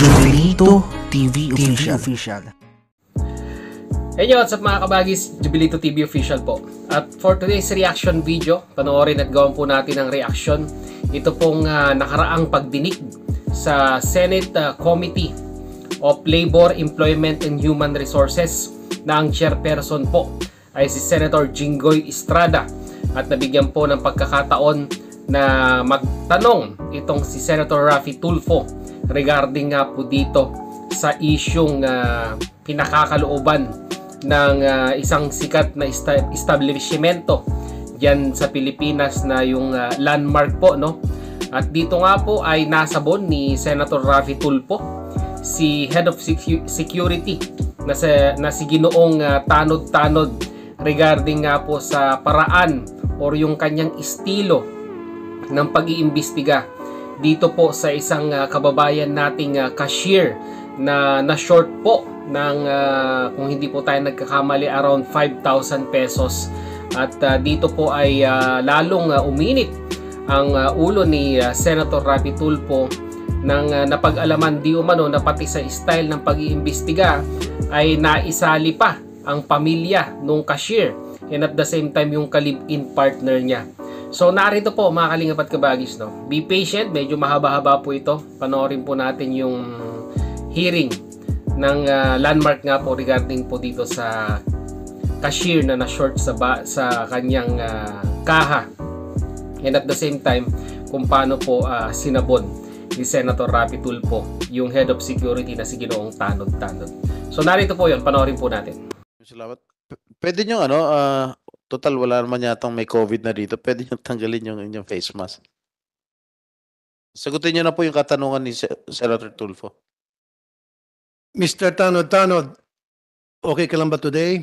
Jubilito TV, TV Official. Hey, what's up mga kabagis? Jubilito TV Official po. At for today's reaction video, panoorin at gawin po natin ang reaction. Ito pong uh, nakaraang pagdinig sa Senate uh, Committee of Labor, Employment and Human Resources na ang chairperson po ay si Senator Jinggoy Estrada at nabigyan po ng pagkakataon na magtanong itong si Senator Rafi Tulfo regarding nga po dito sa isyong uh, ah, pinakakalooban ng uh, isang sikat na establishmento diyan sa Pilipinas na yung uh, landmark po no at dito nga po ay nasabon ni Senator Rafi Tulfo si Head of Security na, sa, na si Ginoong uh, Tanod-Tanod regarding nga po sa paraan or yung kanyang estilo ng pag-iimbestiga dito po sa isang uh, kababayan nating uh, cashier na na short po ng uh, kung hindi po tayo nagkakamali around 5,000 pesos at uh, dito po ay uh, lalong uh, uminit ang uh, ulo ni uh, Senator Rapi Tulpo nang uh, napag-alaman di umano na pati sa style ng pag-iimbestiga ay naisali pa ang pamilya nung cashier and at the same time yung kalib-in partner niya. So narito po mga kalingap at kabagis no. Be patient, medyo mahaba-haba po ito. Panoorin po natin yung hearing ng uh, landmark nga po regarding po dito sa cashier na na-short sa ba- sa kanyang uh, kaha. And at the same time, kung paano po uh, sinabon ni Senator Rapi Tulpo yung head of security na si Ginoong Tanod Tanod. So narito po 'yon, panoorin po natin. Salamat. P- pwede nyo ano, uh, Total, wala naman yatang may COVID na dito. Pwede nyo tanggalin yung inyong face mask. Sagutin nyo na po yung katanungan ni Senator Tulfo. Mr. Tanod, Tanod, okay ka lang ba today?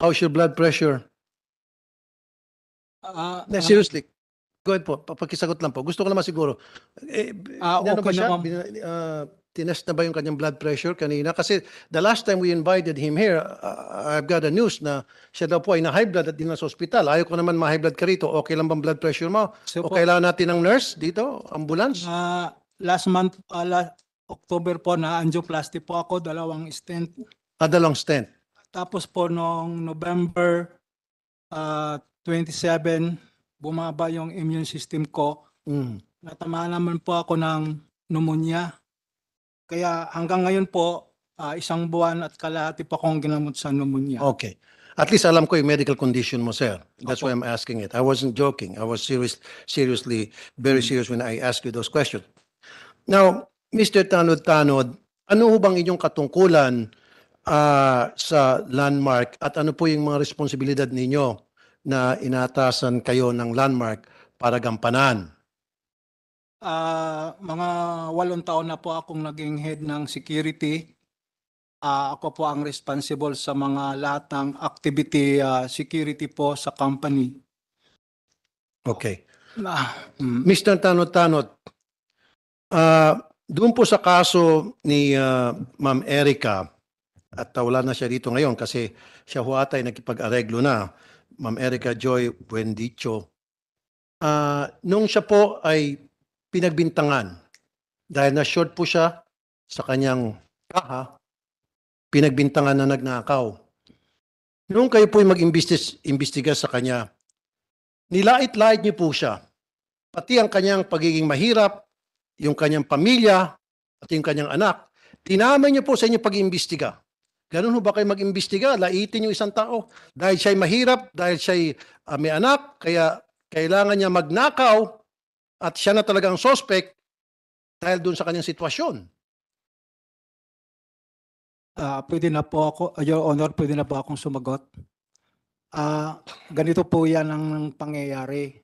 How's your blood pressure? Uh, ah, ah Na, ah. seriously. Go ahead po. Papakisagot lang po. Gusto ko lang masiguro. Eh, Ah, ano okay naman. Uh, ah, tinest na ba yung kanyang blood pressure kanina? Kasi the last time we invited him here, uh, I've got a news na siya daw po ay na-high blood at din sa ospital. Ayaw ko naman ma-high blood ka rito. Okay lang bang blood pressure mo? Sir o kailangan natin ng nurse dito? Ambulance? Uh, last month, uh, ah, last October po, na angioplasty po ako, dalawang stent. Ah, dalawang stent. Tapos po noong November uh, ah, 27, bumaba yung immune system ko. Mm. Natamaan naman po ako ng pneumonia. Kaya hanggang ngayon po, ah, isang buwan at kalahati pa akong ginamot sa pneumonia. Okay. At least alam ko yung medical condition mo, sir. That's why I'm asking it. I wasn't joking. I was serious, seriously, very mm. serious when I asked you those questions. Now, Mr. Tanod-Tanod, ano ho bang inyong katungkulan ah, sa landmark at ano po yung mga responsibilidad ninyo na inatasan kayo ng landmark para gampanan? uh, mga walong taon na po akong naging head ng security. Uh, ako po ang responsible sa mga lahat ng activity uh, security po sa company. Okay. Mm. Ah, mm. Mr. Tanot-Tanot, uh, doon po sa kaso ni uh, Ma'am Erica, at tawala na siya dito ngayon kasi siya ho atay nagkipag-areglo na, Ma'am Erica Joy Buendicho. Uh, nung siya po ay pinagbintangan dahil na-short po siya sa kanyang kaha, pinagbintangan na nagnakaw. Noong kayo po'y mag-imbestiga sa kanya, nilait-lait niyo po siya. Pati ang kanyang pagiging mahirap, yung kanyang pamilya, pati yung kanyang anak. Tinamay niyo po sa inyong pag-imbestiga. Ganun ho ba kayo mag-imbestiga? Laitin yung isang tao. Dahil siya'y mahirap, dahil siya'y uh, may anak, kaya kailangan niya magnakaw at siya na talaga ang suspect dahil doon sa kanyang sitwasyon. Ah, pwede na po ako, Your Honor, pwede na po akong sumagot. Ah, ganito po yan ang pangyayari.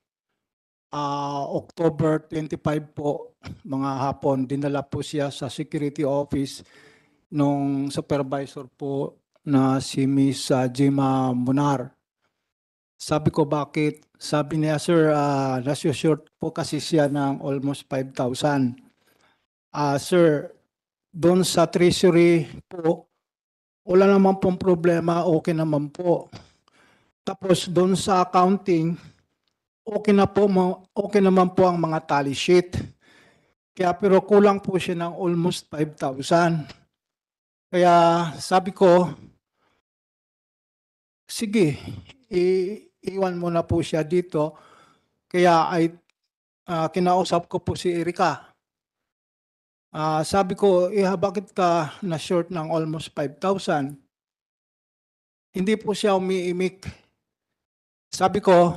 Ah, October 25 po, mga hapon, dinala po siya sa security office nung supervisor po na si Miss ah, Jima Munar. Sabi ko bakit sabi niya, sir, uh, ah, nasusure po kasi siya ng almost 5,000. Uh, ah, sir, doon sa treasury po, wala naman pong problema, okay naman po. Tapos doon sa accounting, okay na po, okay naman po ang mga tally sheet. Kaya pero kulang po siya ng almost 5,000. Kaya sabi ko, sige, i- iwan mo na po siya dito. Kaya ay uh, kinausap ko po si Erika. Uh, sabi ko, iha eh, bakit ka na short ng almost 5,000? Hindi po siya umiimik. Sabi ko,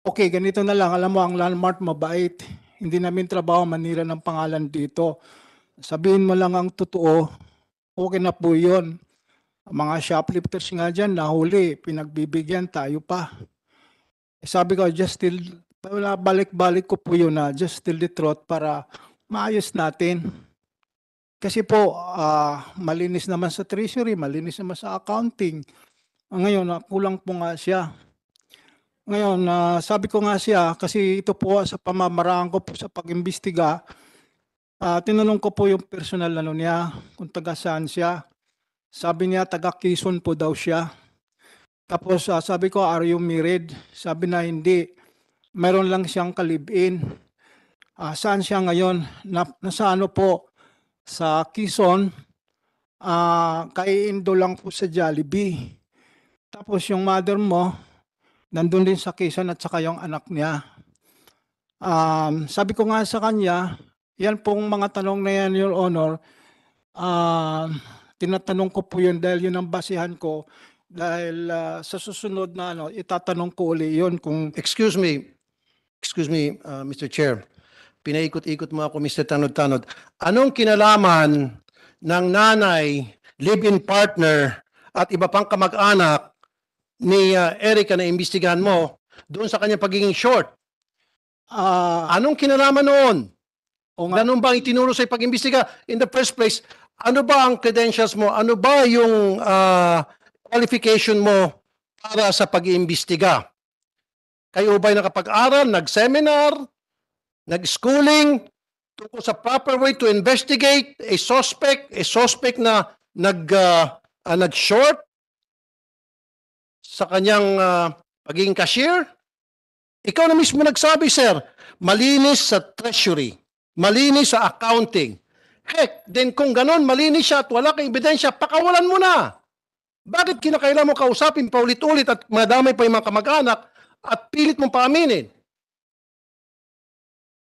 okay, ganito na lang. Alam mo, ang landmark mabait. Hindi namin trabaho Manila ng pangalan dito. Sabihin mo lang ang totoo, okay na po yun mga shoplifters nga dyan, nahuli, pinagbibigyan, tayo pa. Eh, sabi ko, just till, balik-balik ko po yun na, just till the trot para maayos natin. Kasi po, uh, malinis naman sa treasury, malinis naman sa accounting. Ngayon, uh, kulang po nga siya. Ngayon, uh, sabi ko nga siya, kasi ito po sa pamamaraan ko po sa pag-imbestiga, uh, tinanong ko po yung personal ano niya, kung taga saan siya. Sabi niya, taga Quezon po daw siya. Tapos uh, sabi ko, are you married? Sabi na hindi. Meron lang siyang kalibin. Uh, saan siya ngayon? Na, nasa ano po? Sa Quezon. Uh, kaiindo lang po sa Jollibee. Tapos yung mother mo, nandun din sa Quezon at saka yung anak niya. Um, sabi ko nga sa kanya, yan pong mga tanong na yan, Your Honor, uh, tinatanong ko po yun dahil yun ang basihan ko dahil uh, sa susunod na ano, itatanong ko uli yun kung... Excuse me, excuse me, uh, ah, Mr. Chair. Pinaikot-ikot mo ako, Mr. Tanod-Tanod. Anong kinalaman ng nanay, live-in partner, at iba pang kamag-anak ni uh, Erica na imbestigahan mo doon sa kanyang pagiging short? Uh, Anong kinalaman noon? O nga. Ganun ba ang itinuro sa pag-imbestiga in the first place? Ano ba ang credentials mo? Ano ba yung ah, qualification mo para sa pag-iimbestiga? Kayo ba'y nakapag-aral, nag-seminar, nag-schooling tungkol sa proper way to investigate a suspect, a suspect na nag ah, ah, nag-short sa kanyang ah, pagiging cashier? Ikaw na mismo nagsabi, sir, malinis sa treasury. Malinis sa accounting. Heck, then kung ganon, malinis siya at wala kang ebidensya, pakawalan mo na. Bakit kinakailan mo kausapin paulit-ulit at madamay pa yung mga kamag-anak at pilit mong paaminin?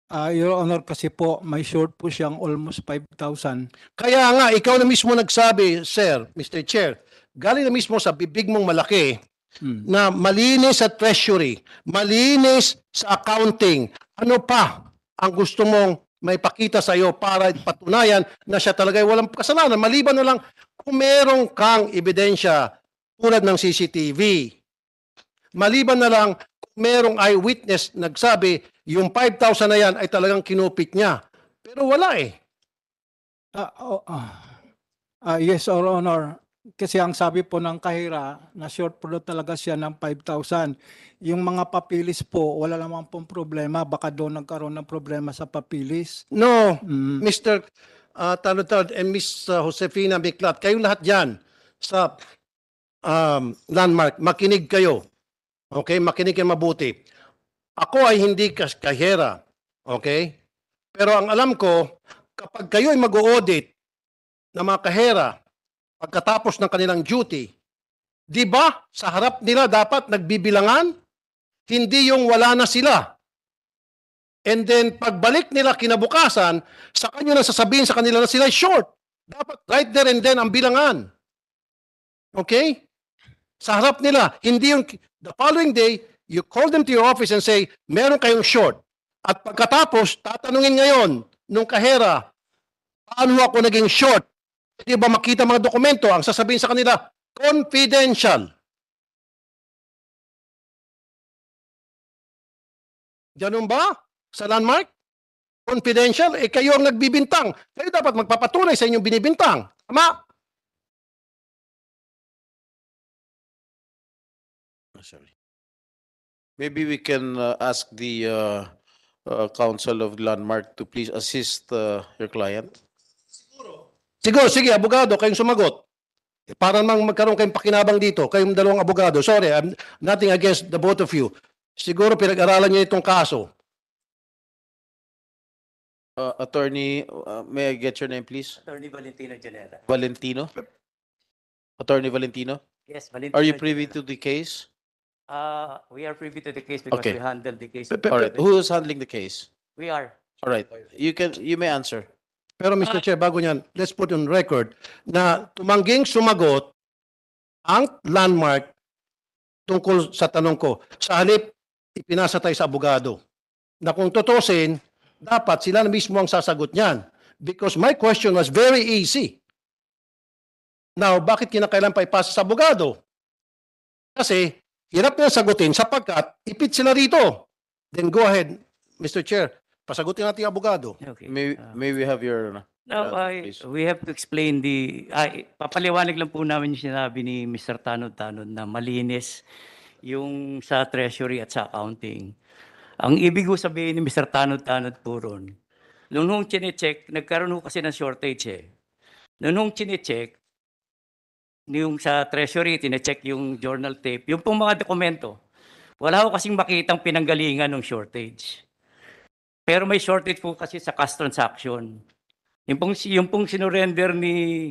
Uh, Your Honor, kasi po, may short po siyang almost 5,000. Kaya nga, ikaw na mismo nagsabi, Sir, Mr. Chair, galing na mismo sa bibig mong malaki hmm. na malinis sa treasury, malinis sa accounting. Ano pa ang gusto mong may pakita sa iyo para patunayan na siya talaga ay walang kasalanan. Maliban na lang kung merong kang ebidensya tulad ng CCTV. Maliban na lang kung merong eyewitness nagsabi yung 5,000 na yan ay talagang kinupit niya. Pero wala eh. Uh, oh, uh, yes, Your Honor kasi ang sabi po ng kahira, na short product talaga siya ng 5,000. Yung mga papilis po, wala naman pong problema. Baka doon nagkaroon ng problema sa papilis. No, mm. Mr. Uh, ah, Talon and eh, Miss ah, Josefina Miklat, kayo lahat dyan sa um, landmark, makinig kayo. Okay, makinig kayo mabuti. Ako ay hindi kahera. Okay? Pero ang alam ko, kapag kayo ay mag-audit ng mga kahera, pagkatapos ng kanilang duty. Di ba sa harap nila dapat nagbibilangan? Hindi yung wala na sila. And then pagbalik nila kinabukasan, sa kanyo na sasabihin sa kanila na sila short. Dapat right there and then ang bilangan. Okay? Sa harap nila, hindi yung the following day, you call them to your office and say, meron kayong short. At pagkatapos, tatanungin ngayon nung kahera, paano ako naging short? Pwede ba makita mga dokumento? Ang sasabihin sa kanila, confidential. Ganun ba? Sa landmark? Confidential? Eh kayo ang nagbibintang. Kayo dapat magpapatunay sa inyong binibintang. Tama? Oh, sorry. Maybe we can uh, ask the uh, uh, Council of Landmark to please assist uh, your client. Siguro, oh, sige, abogado, kayong sumagot. Eh, para mang magkaroon kayong pakinabang dito, kayong dalawang abogado. Sorry, I'm nothing against the both of you. Siguro pinag-aralan niyo itong kaso. Uh, attorney, uh, may I get your name, please? Attorney Valentino Genera. Valentino? Attorney Valentino? Yes, Valentino. Are you privy to the case? Uh, we are privy to the case because Okay. we handled the case. All right. Who is handling the case? We are. All right. You can. You may answer. Pero Mr. Chair, bago niyan, let's put on record na tumangging sumagot ang landmark tungkol sa tanong ko. Sa halip, ipinasa tayo sa abogado na kung tutusin, dapat sila na mismo ang sasagot niyan. Because my question was very easy. Now, bakit kinakailan pa ipasa sa abogado? Kasi, hirap na sagutin sapagkat ipit sila rito. Then go ahead, Mr. Chair. Pasagutin natin abogado. Okay. May, Uh, may we have your... Ano, no, uh, I, we have to explain the, ay, papaliwanag lang po namin yung sinabi ni Mr. Tanod-Tanod na malinis yung sa treasury at sa accounting. Ang ibig ko sabihin ni Mr. Tanod-Tanod po ron, noon hong chinecheck, nagkaroon ho kasi ng shortage eh. Noon hong chinecheck, yung sa treasury, tinecheck yung journal tape, yung pong mga dokumento, wala ho kasing makitang pinanggalingan ng shortage. Pero may shortage po kasi sa cash transaction. Yung pong, yung pong sinurrender ni,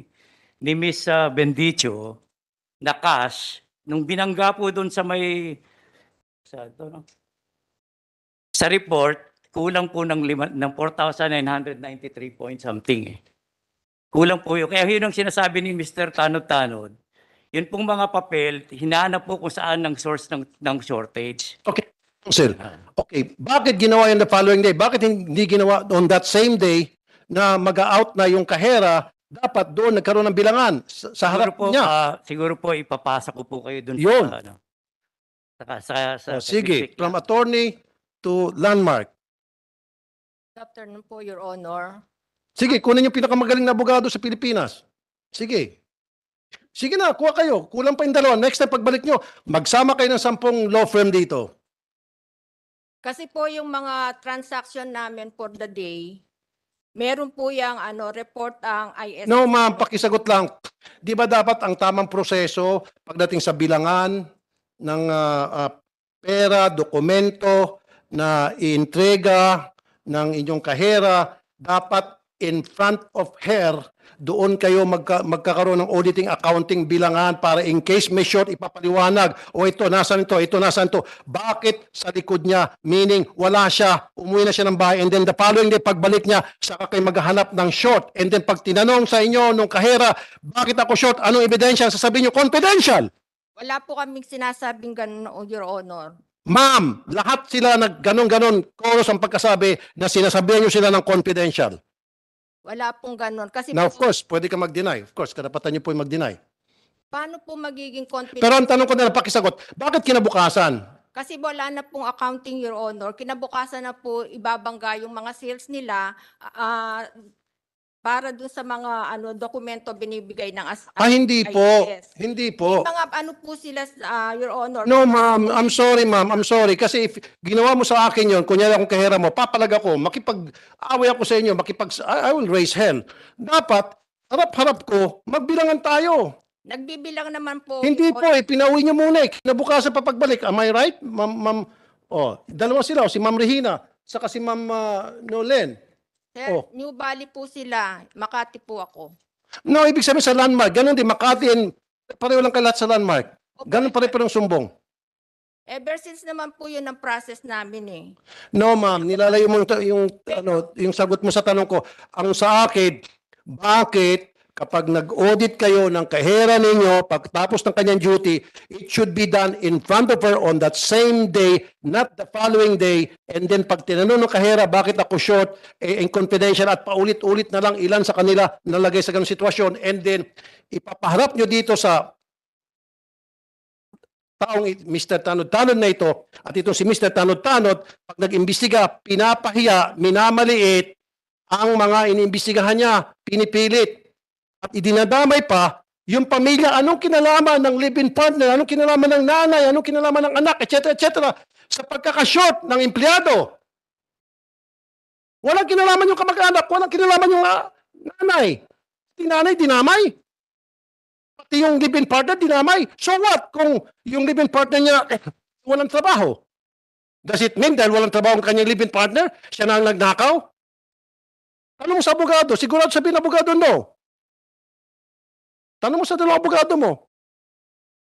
ni Miss uh, ah, Bendicho na cash, nung binangga po doon sa may sa, ano, sa report, kulang po ng, lima, ng 4,993 point something. Eh. Kulang po yun. Kaya yun ang sinasabi ni Mr. Tanod-Tanod. Yun pong mga papel, hinahanap po kung saan ang source ng, ng shortage. Okay. Council. Okay, bakit ginawa yan the following day? Bakit hindi ginawa on that same day na mag-out na yung kahera, dapat doon nagkaroon ng bilangan sa, harap siguro po, niya. ah, siguro po ipapasa ko po kayo doon. Yun. sa ano. Sa, sa, sa, O, oh, sige, from attorney to landmark. Good afternoon po, Your Honor. Sige, kunin yung pinakamagaling na abogado sa Pilipinas. Sige. Sige na, kuha kayo. Kulang pa yung dalawa. Next time pagbalik nyo, magsama kayo ng sampung law firm dito. Kasi po yung mga transaction namin for the day, meron po yung ano, report ang IS. No ma'am, pakisagot lang. Di ba dapat ang tamang proseso pagdating sa bilangan ng ah, ah, pera, dokumento na iintrega ng inyong kahera, dapat in front of her doon kayo magka, magkakaroon ng auditing accounting bilangan para in case may short ipapaliwanag o ito nasaan ito ito nasaan ito bakit sa likod niya meaning wala siya umuwi na siya ng bahay and then the following day pagbalik niya saka kayo maghanap ng short and then pag tinanong sa inyo nung kahera bakit ako short anong ebidensya sasabihin niyo confidential wala po kaming sinasabing ganun your honor Ma'am, lahat sila nag ganon-ganon chorus ang pagkasabi na sinasabihan nyo sila ng confidential. Wala pong ganon. Kasi Now, of course, pwede ka mag-deny. Of course, karapatan niyo po yung mag-deny. paano po magiging confident? Pero ang tanong ko na lang, pakisagot, bakit kinabukasan? Kasi wala na pong accounting, Your Honor. Kinabukasan na po ibabangga yung mga sales nila. Ah, para doon sa mga ano dokumento binibigay ng as Ah, hindi IAS. po. Hindi po. Mga ano po sila ah, your honor. No, ma'am. I'm sorry, ma'am. I'm sorry. Kasi if ginawa mo sa akin yon, kunyari akong kahera mo, papalaga ko, makipag-away ako sa inyo, makipag... I, will raise hell. Dapat, harap-harap ko, magbilangan tayo. Nagbibilang naman po. Hindi po, eh, pinauwi niya muna eh. Kinabukasan pa pagbalik. Am I right? Ma'am, ma'am, oh, dalawa sila, si Ma'am Regina, saka si Ma'am ah, Nolen. Sir, Oh. New Bali po sila. Makati po ako. No, ibig sabihin sa landmark, ganun din, Makati and pareho lang kalat sa landmark. Opo, Ganun eh, pareho ng sumbong. Ever since naman po yun ang process namin eh. No, ma'am, nilalayo mo yung, yung, ano, yung sagot mo sa tanong ko. Ang sa akin, bakit kapag nag-audit kayo ng kahera ninyo, pagtapos ng kanyang duty, it should be done in front of her on that same day, not the following day. And then pag tinanong ng kahera, bakit ako short eh, in confidential at paulit-ulit na lang ilan sa kanila nalagay sa ganung sitwasyon. And then ipapaharap nyo dito sa taong Mr. Tanod-Tanod na ito at itong si Mr. Tanod-Tanod, pag nag-imbestiga, pinapahiya, minamaliit ang mga inimbestigahan niya, pinipilit, at idinadamay pa yung pamilya, anong kinalaman ng live-in partner, anong kinalaman ng nanay, anong kinalaman ng anak, etc. etc. sa pagkakashort ng empleyado. Walang kinalaman yung kamag-anak, walang kinalaman yung ah, nanay. Si nanay, dinamay. Pati yung live-in partner, dinamay. So what kung yung live-in partner niya eh, walang trabaho? Does it mean dahil walang trabaho ang kanyang live-in partner, siya na ang nagnakaw? Anong sa abogado? Sigurado sabihin abogado, no. Tanong mo sa dalawang abogado mo.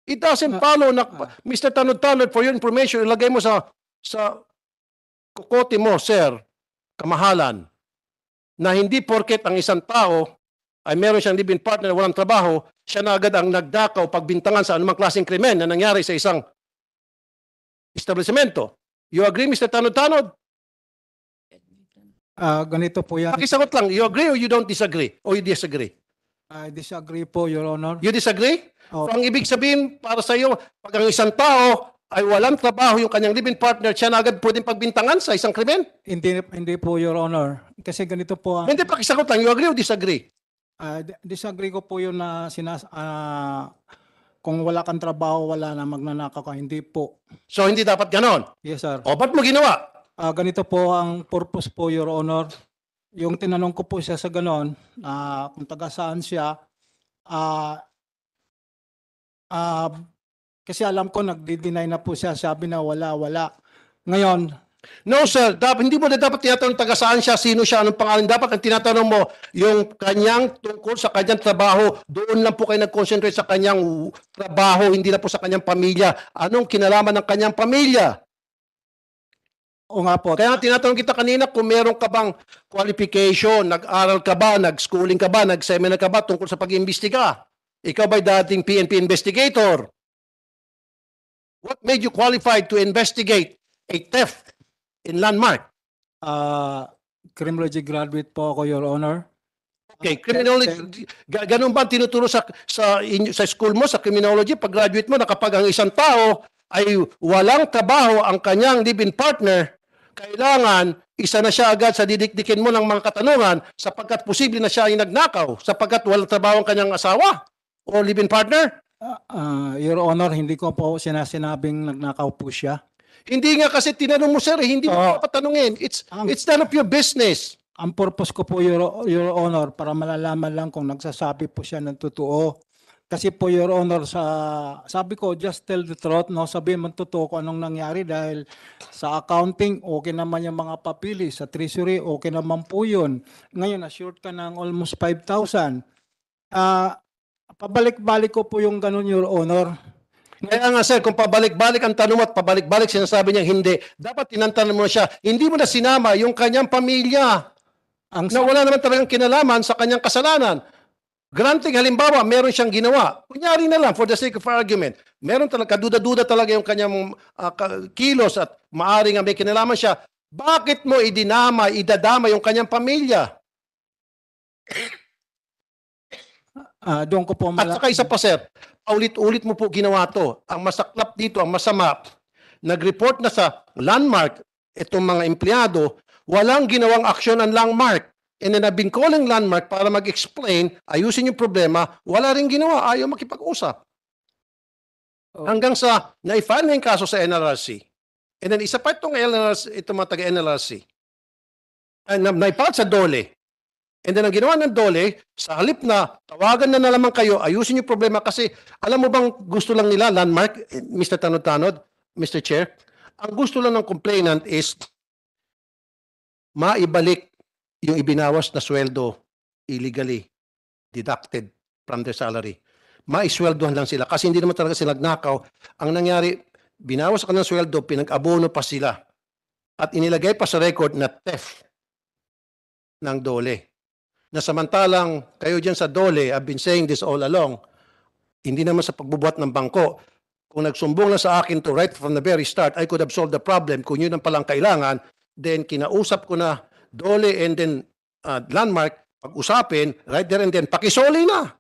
It doesn't ah, follow na ah. Mr. Tanod-Tanod for your information, ilagay mo sa sa kukote mo, sir, kamahalan, na hindi porket ang isang tao ay meron siyang live-in partner na walang trabaho, siya na agad ang nagdakaw pagbintangan sa anumang klaseng krimen na nangyari sa isang establishmento. You agree, Mr. Tanod-Tanod? Ah, ganito po yan. Pakisagot lang, you agree or you don't disagree? Or you disagree? I disagree po, Your Honor. You disagree? Oh. Ang ibig sabihin para sa iyo, pag ang isang tao ay walang trabaho yung kanyang living partner, siya na agad pwedeng pagbintangan sa isang krimen? Hindi, hindi po, Your Honor. Kasi ganito po ang... Hindi, pakisagot lang. You agree or disagree? Uh, disagree ko po yun na sinas... Uh, kung wala kang trabaho, wala na magnanakaw ka. Hindi po. So, hindi dapat ganon? Yes, sir. O, ba't mo ginawa? Uh, ganito po ang purpose po, Your Honor yung tinanong ko po siya sa ganon, uh, kung taga saan siya, uh, uh, kasi alam ko nagdi-deny na po siya, sabi na wala, wala. Ngayon, No sir, dapat, hindi mo na dapat tinatanong taga saan siya, sino siya, anong pangalan. Dapat ang tinatanong mo, yung kanyang tungkol sa kanyang trabaho, doon lang po kayo nag-concentrate sa kanyang trabaho, hindi na po sa kanyang pamilya. Anong kinalaman ng kanyang pamilya? O nga po. Kaya tinatanong kita kanina kung meron ka bang qualification, nag-aral ka ba, nag-schooling ka ba, nag-seminar ka ba tungkol sa pag-imbestiga? Ikaw ba'y dating PNP investigator? What made you qualified to investigate a theft in landmark? Uh, criminology graduate po ako, Your Honor. Okay, criminology, ganun ba tinuturo sa sa inyo, sa school mo sa criminology pag graduate mo nakapag ang isang tao ay walang trabaho ang kanyang live partner, kailangan isa na siya agad sa didikdikin mo ng mga katanungan sapagkat posible na siya ay nagnakaw sapagkat walang trabaho ang kanyang asawa o live-in partner? Uh, Your Honor, hindi ko po sinasinabing nagnakaw po siya. Hindi nga kasi tinanong mo sir, eh, hindi Oo. mo oh. patanungin. It's, Ang- it's none of your business. Ang purpose ko po, Your, Your Honor, para malalaman lang kung nagsasabi po siya ng totoo. Kasi po your honor sa sabi ko just tell the truth no sabi man totoo kung anong nangyari dahil sa accounting okay naman yung mga papili sa treasury okay naman po yun. Ngayon assured ka ng almost 5,000. Ah uh, pabalik-balik ko po yung ganun your honor. Kaya nga sir, kung pabalik-balik ang tanong at pabalik-balik sinasabi niya hindi, dapat tinantan mo siya, hindi mo na sinama yung kanyang pamilya ang na wala naman talagang kinalaman sa kanyang kasalanan. Granting, halimbawa, meron siyang ginawa. Kunyari na lang, for the sake of argument, meron talaga, kaduda-duda talaga yung kanyang uh, kilos at maaari nga may kinalaman siya. Bakit mo idinama, idadama yung kanyang pamilya? Uh, doon ko po mala- At saka isa pa, sir, paulit-ulit mo po ginawa to. Ang masaklap dito, ang masama, nag-report na sa landmark itong mga empleyado, walang ginawang aksyon ang landmark and then I've been calling landmark para mag-explain, ayusin yung problema, wala rin ginawa, ayaw makipag-usap. Oh. Hanggang sa na-file na yung kaso sa NRRC. And then isa pa itong NRRC, itong mga taga-NRRC. And ah, na naipal sa DOLE. And then ang ginawa ng DOLE, sa halip na tawagan na na lamang kayo, ayusin yung problema kasi alam mo bang gusto lang nila, landmark, eh, Mr. Tanod-Tanod, Mr. Chair, ang gusto lang ng complainant is maibalik yung ibinawas na sweldo illegally deducted from their salary. Maisweldohan lang sila kasi hindi naman talaga sila nagnakaw. Ang nangyari, binawas ka ng sweldo, pinag-abono pa sila at inilagay pa sa record na theft ng dole. Na samantalang kayo dyan sa dole, I've been saying this all along, hindi naman sa pagbubuhat ng bangko. Kung nagsumbong lang sa akin to right from the very start, I could have solved the problem. Kung yun ang palang kailangan, then kinausap ko na Dole and then uh, Landmark, pag-usapin, right there and then, pakisoli na.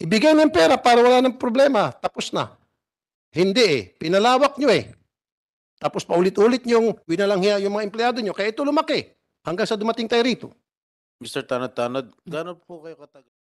Ibigay ng pera para wala ng problema. Tapos na. Hindi eh. Pinalawak nyo eh. Tapos paulit-ulit yung winalanghiya yung mga empleyado nyo. Kaya ito lumaki hanggang sa dumating tayo rito. Mr. Tanod-Tanod, gano'n po kayo katagal?